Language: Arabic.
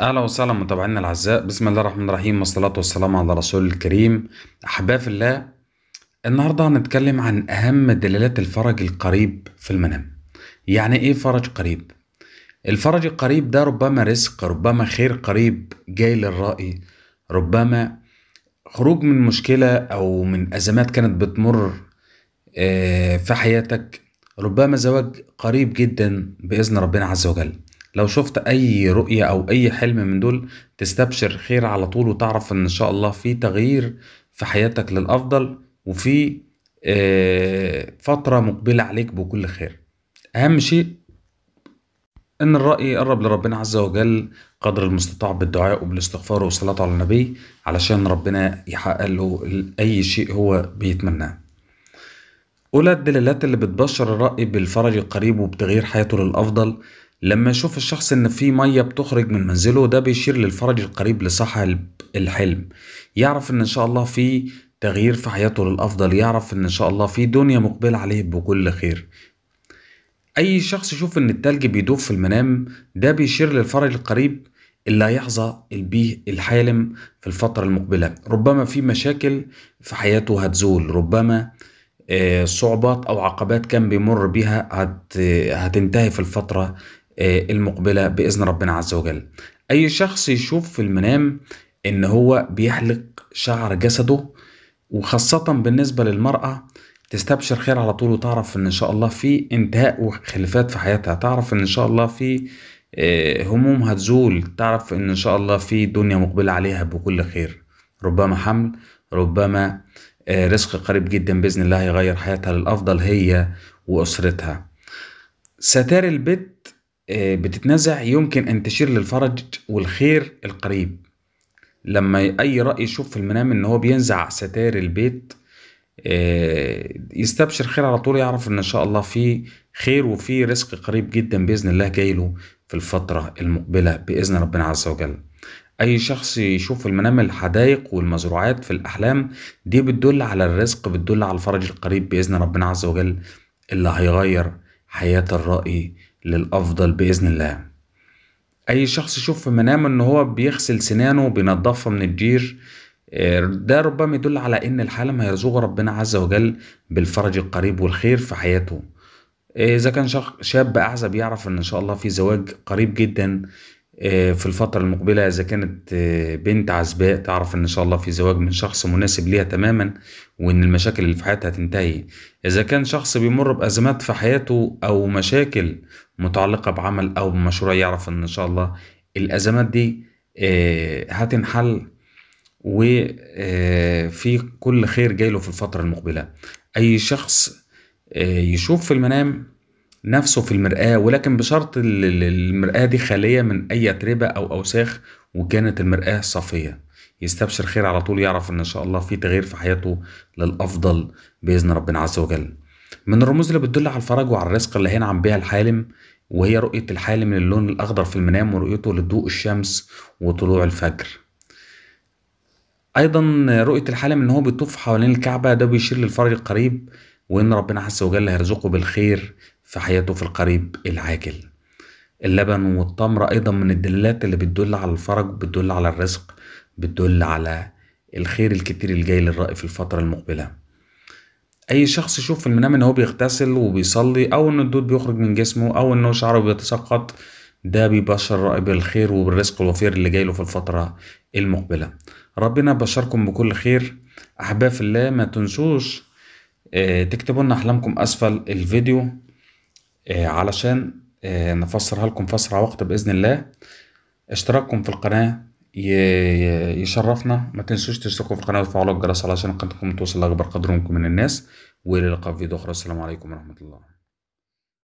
اهلا وسهلا متابعينا الاعزاء بسم الله الرحمن الرحيم والصلاه والسلام على رسول الكريم احباب في الله النهارده هنتكلم عن اهم دلالات الفرج القريب في المنام يعني ايه فرج قريب الفرج القريب ده ربما رزق ربما خير قريب جاي للرأي ربما خروج من مشكله او من ازمات كانت بتمر آه، في حياتك ربما زواج قريب جدا بإذن ربنا عز وجل لو شفت أي رؤية أو أي حلم من دول تستبشر خير على طول وتعرف إن شاء الله في تغيير في حياتك للأفضل وفي آه، فترة مقبلة عليك بكل خير أهم شيء إن الرأي يقرب لربنا عز وجل قدر المستطاع بالدعاء وبالاستغفار والصلاة على النبي علشان ربنا يحقق له أي شيء هو بيتمناه أولى الدلالات اللي بتبشر الرأي بالفرج القريب وبتغيير حياته للأفضل لما يشوف الشخص إن في مية بتخرج من منزله ده بيشير للفرج القريب لصاحب الحلم يعرف إن إن شاء الله في تغيير في حياته للأفضل يعرف إن إن شاء الله في دنيا مقبلة عليه بكل خير أي شخص يشوف إن التلج بيدوب في المنام ده بيشير للفرج القريب اللي هيحظى بيه الحالم في الفترة المقبلة ربما في مشاكل في حياته هتزول ربما آه، صعوبات أو عقبات كان بيمر بيها هت هتنتهي في الفترة آه، المقبلة بإذن ربنا عز وجل أي شخص يشوف في المنام إن هو بيحلق شعر جسده وخاصة بالنسبة للمرأة تستبشر خير على طول وتعرف إن شاء الله في انتهاء وخلافات في حياتها تعرف إن شاء الله في آه، هموم هتزول تعرف إن شاء الله في دنيا مقبلة عليها بكل خير ربما حمل ربما آه، رزق قريب جدا باذن الله هيغير حياتها للافضل هي واسرتها ستار البيت آه، بتتنزع يمكن ان تشير للفرج والخير القريب لما اي راي يشوف في المنام ان هو بينزع ستار البيت آه، يستبشر خير على طول يعرف ان شاء الله في خير وفي رزق قريب جدا باذن الله جايله في الفتره المقبله باذن ربنا عز وجل أي شخص يشوف في المنام الحدائق والمزروعات في الأحلام دي بتدل على الرزق بتدل على الفرج القريب بإذن ربنا عز وجل اللي هيغير حياة الرائي للأفضل بإذن الله أي شخص يشوف في منام إن هو بيغسل سنانه وبينضفها من الجير آه، ده ربما يدل على إن الحالم هيرزقه ربنا عز وجل بالفرج القريب والخير في حياته آه، إذا كان شاب أعزب يعرف إن إن شاء الله في زواج قريب جدا آه، في الفترة المقبلة إذا كانت آه، بنت عزباء تعرف إن شاء الله في زواج من شخص مناسب ليها تماما وإن المشاكل اللي في حياتها تنتهي إذا كان شخص بيمر بأزمات في حياته أو مشاكل متعلقة بعمل أو بمشروع يعرف إن شاء الله الأزمات دي آه، هتنحل وفي كل خير جايله في الفترة المقبلة أي شخص يشوف في المنام نفسه في المرآة ولكن بشرط المرآة دي خالية من أي أتربة أو أوساخ وكانت المرآة صافية يستبشر خير على طول يعرف إن شاء الله في تغيير في حياته للأفضل بإذن ربنا عز وجل من الرموز اللي بتدل على الفرج وعلى الرزق اللي هينعم بها الحالم وهي رؤية الحالم للون الأخضر في المنام ورؤيته لضوء الشمس وطلوع الفجر أيضا رؤية الحالم إن هو بيطوف حوالين الكعبة ده بيشير للفرج القريب وإن ربنا عز وجل هيرزقه بالخير في حياته في القريب العاجل اللبن والتمر أيضا من الدلالات اللي بتدل على الفرج بتدل على الرزق بتدل على الخير الكتير الجاي للرأي في الفترة المقبلة أي شخص يشوف في المنام إن هو بيغتسل وبيصلي أو إن الدود بيخرج من جسمه أو إنه شعره بيتساقط ده بيبشر رأي بالخير وبالرزق الوفير اللي جاي له في الفترة المقبلة ربنا بشركم بكل خير أحباء في الله ما تنسوش آه، تكتبوا لنا أحلامكم أسفل الفيديو آه، علشان آه، نفسرها لكم في أسرع وقت بإذن الله اشتراككم في القناة يشرفنا ما تنسوش تشتركوا في القناة وتفعلوا الجرس علشان قناتكم توصل لأكبر قدر ممكن من الناس وإلى اللقاء في فيديو اخر السلام عليكم ورحمة الله